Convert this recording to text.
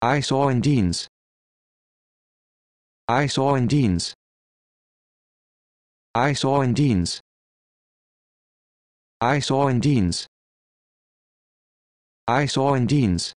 I saw in Dean's. I saw in Dean's. I saw in Dean's. I saw in Dean's. I saw in Dean's.